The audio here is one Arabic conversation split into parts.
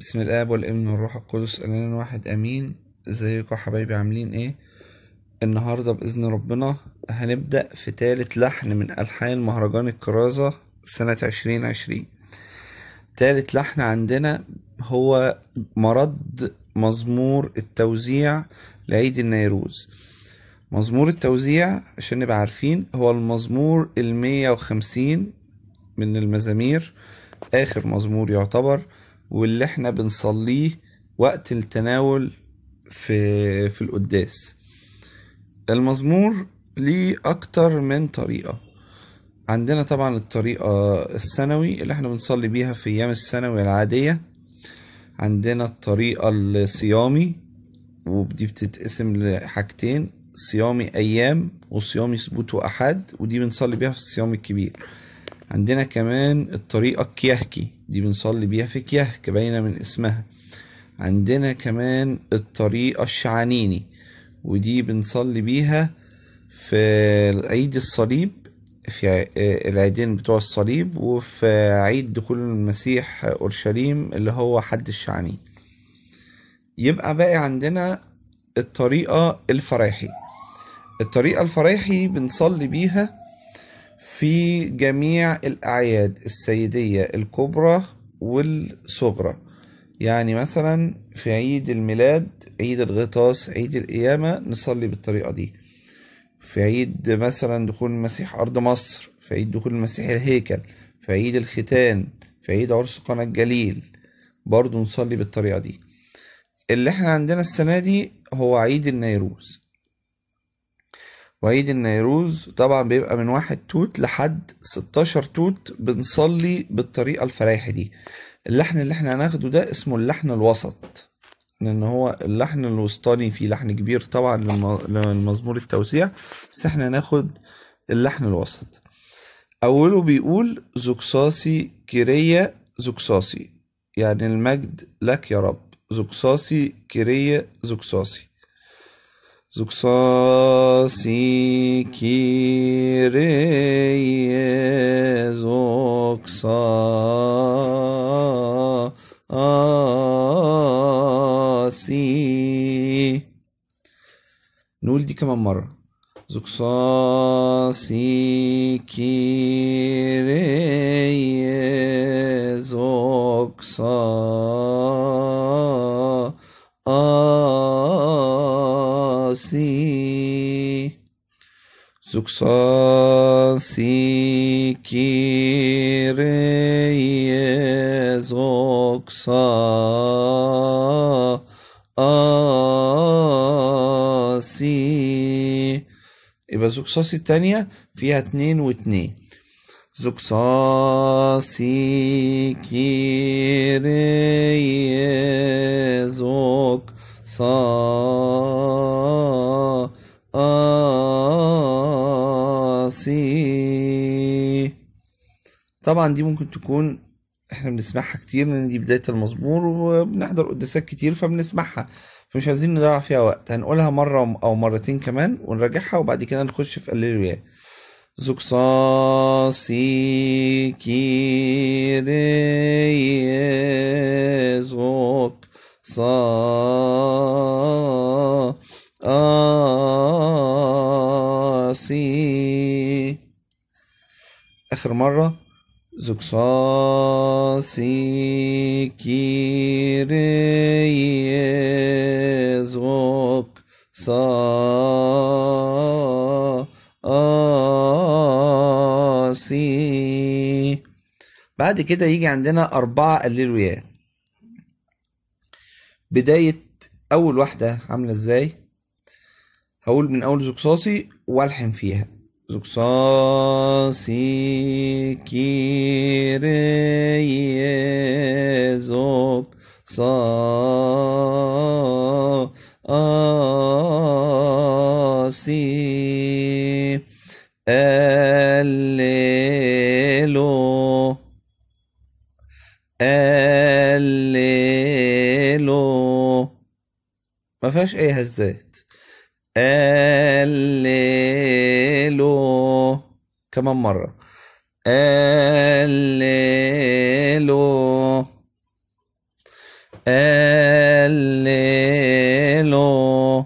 بسم الاب والابن والروح القدس الان واحد امين ازيكم حبايبي عاملين ايه النهارده باذن ربنا هنبدا في تالت لحن من الحان مهرجان الكرازه سنه عشرين عشرين تالت لحن عندنا هو مرد مزمور التوزيع لعيد النيروز مزمور التوزيع عشان نبقى عارفين هو المزمور المية وخمسين من المزامير آخر مزمور يعتبر واللي احنا بنصليه وقت التناول في في القداس المزمور ليه أكتر من طريقة عندنا طبعا الطريقة السنوي اللي احنا بنصلي بيها في أيام السنوي العادية عندنا الطريقة الصيامي ودي بتتقسم لحاجتين صيامي أيام وصيامي سبوت وأحد ودي بنصلي بيها في الصيام الكبير عندنا كمان الطريقة الكيهكي دي بنصلي بيها في كيهك باينة من اسمها عندنا كمان الطريقة الشعانيني ودي بنصلي بيها في عيد الصليب في العيدين بتوع الصليب وفي عيد دخول المسيح أورشليم اللي هو حد الشعانين يبقى باقي عندنا الطريقة الفراحي الطريقة الفراحي بنصلي بيها في جميع الأعياد السيدية الكبرى والصغرى يعني مثلا في عيد الميلاد عيد الغطاس عيد القيامة نصلي بالطريقة دي في عيد مثلا دخول المسيح أرض مصر في عيد دخول المسيح الهيكل في عيد الختان في عيد عرس قناة الجليل برضو نصلي بالطريقة دي اللي احنا عندنا السنة دي هو عيد النيروز وعيد النيروز طبعا بيبقى من واحد توت لحد ستاشر توت بنصلي بالطريقة الفرايحي دي اللحن اللي احنا هناخده ده اسمه اللحن الوسط لان هو اللحن الوسطاني فيه لحن كبير طبعا للمزمور التوسيع بس احنا هناخد اللحن الوسط اوله بيقول زكساسي كيرية زكساسي يعني المجد لك يا رب زكساسي كيرية زكساسي Zuksa kireye zuksa asi نقول دی کمان مرة زقصا سي زوك سي كي ري زوك سي يبقى زقصاصي التانية فيها اتنين واتنين زقصاصي كي ري زوك صا طبعا دي ممكن تكون احنا بنسمعها كتير لان دي بداية المزمور وبنحضر قداسات كتير فبنسمعها فمش عايزين نضيع فيها وقت هنقولها مرة او مرتين كمان ونراجعها وبعد كده نخش في الليلويا زوك صا كيري زوك صا سي آخر مرة زكصاسي كيري زغك صا سي بعد كده يجي عندنا أربعة قليل وياه بداية أول واحدة عاملة ازاي هقول من أول زقصاصي والحن فيها زقصاصي كيري زقصا آسي الليلو ما فيهاش اي هزات قللوا كمان مرة قللوا قللوا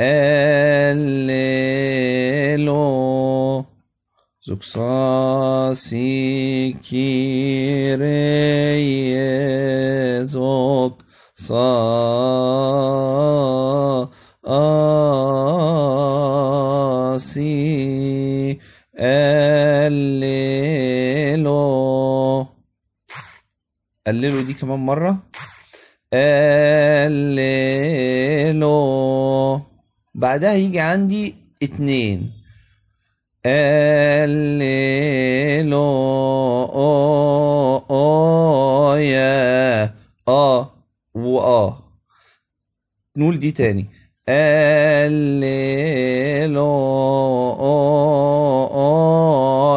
قللوا زقصاصي كيري صا آ سي دي كمان مرة الليلو بعدها يجي عندي اتنين او يا اه واه نقول دي تاني الليلو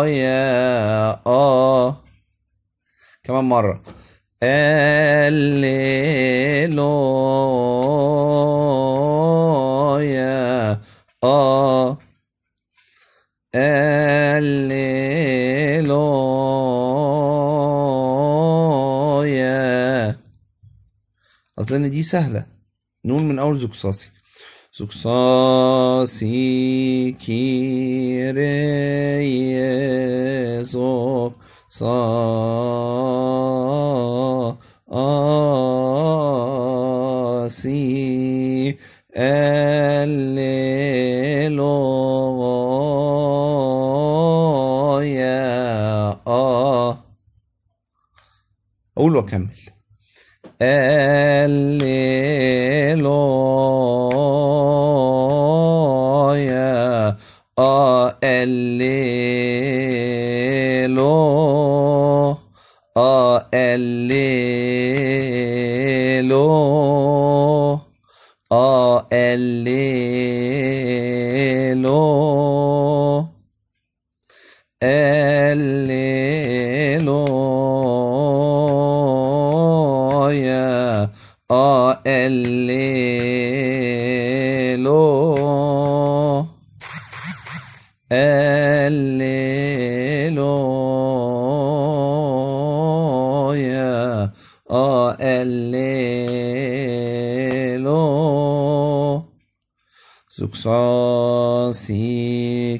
يا اه كمان مرة أظن دي سهله نقول من اول زقصاصي صاصي كيري زق صا آسي أقول وأكمل Alleluia, oh, Alleluia, oh, Alleluia, oh, Alleluia. elo Zuksa si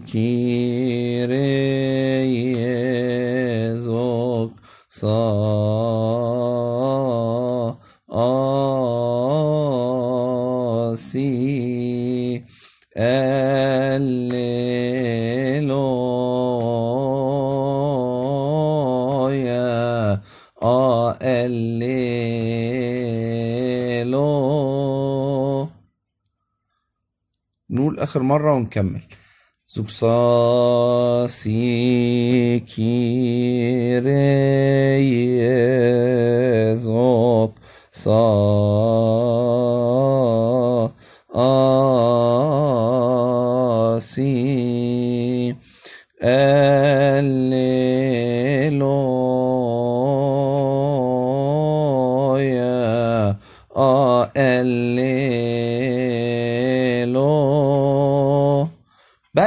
ki re ye zok sa a si elo ya a el آخر مرة ونكمل زقصا سي كي ري زوب صا آ سي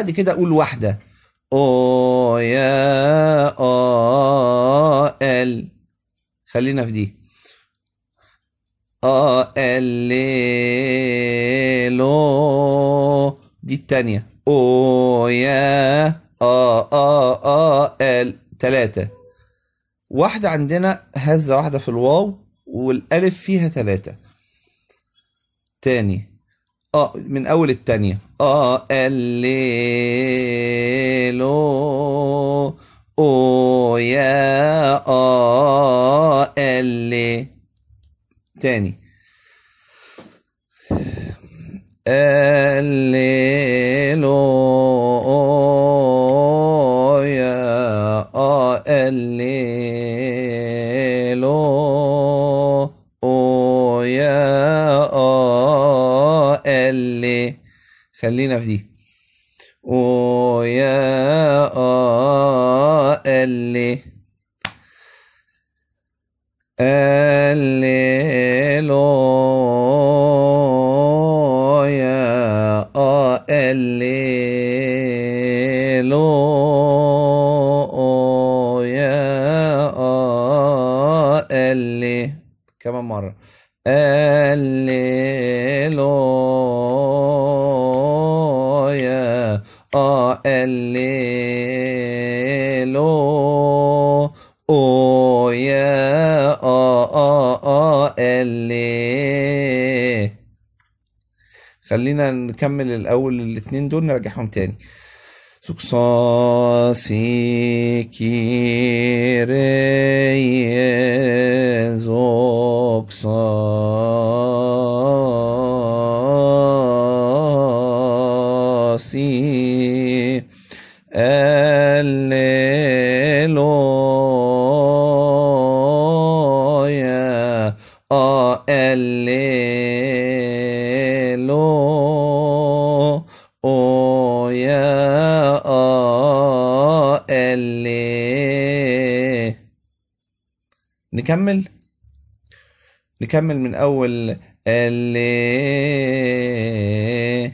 بعد كده اقول واحده او يا او ال خلينا في دي او ال لو دي التانية او يا او او او ال تلاتة واحدة عندنا هزة واحدة في الواو والالف فيها تلاتة تاني اه من اول التانية اه الليل او يا اه اللي تاني الليل خلينا في دي ويا اللي آه، اللي آه، لو يا اللي آه، لو يا اللي كمان مرة اللي خلينا نكمل الاول الاتنين دول نرجعهم تاني سكسا سيكي ري نكمل نكمل من أول اللي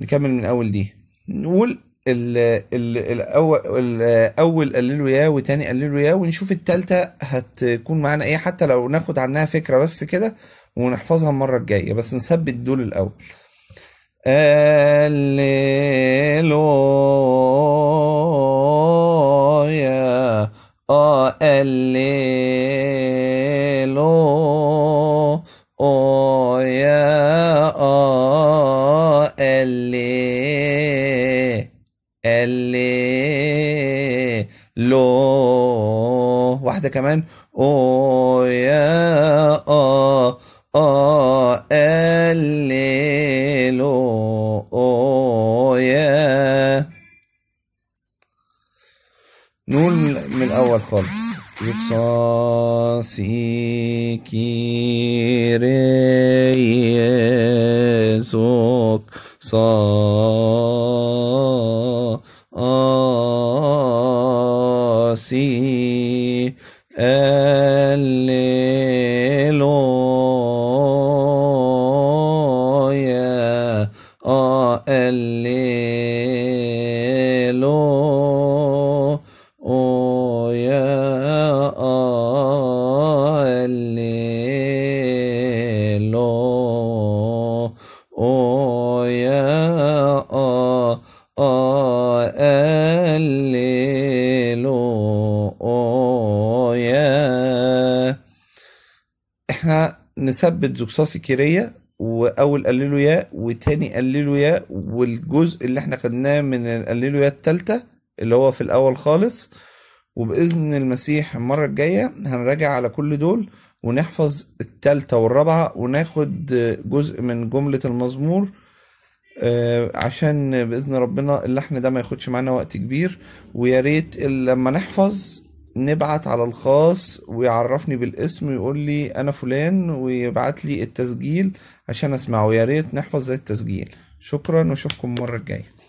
نكمل من أول دي نقول ال الأول أول قللوا يا وتاني قللوا يا ونشوف الثالثه هتكون معانا إيه حتى لو ناخد عنها فكرة بس كده ونحفظها المرة الجاية بس نثبت دول الأول الليلويا هاليلويا اللي اللي لو واحدة كمان أو يا أو call. If so, see, احنا نثبت زكساسي كيرية واول قللوا يا وتاني قللوا يا والجزء اللي احنا خدناه من قللوا يا التالتة اللي هو في الاول خالص وباذن المسيح المرة الجاية هنراجع على كل دول ونحفظ التالتة والرابعة وناخد جزء من جملة المزمور آه، عشان بإذن ربنا اللحن ده ما ياخدش معانا وقت كبير وياريت لما نحفظ نبعت على الخاص ويعرفني بالاسم ويقول لي انا فلان ويبعت لي التسجيل عشان اسمعه وياريت نحفظ زي التسجيل شكرا واشوفكم المره الجايه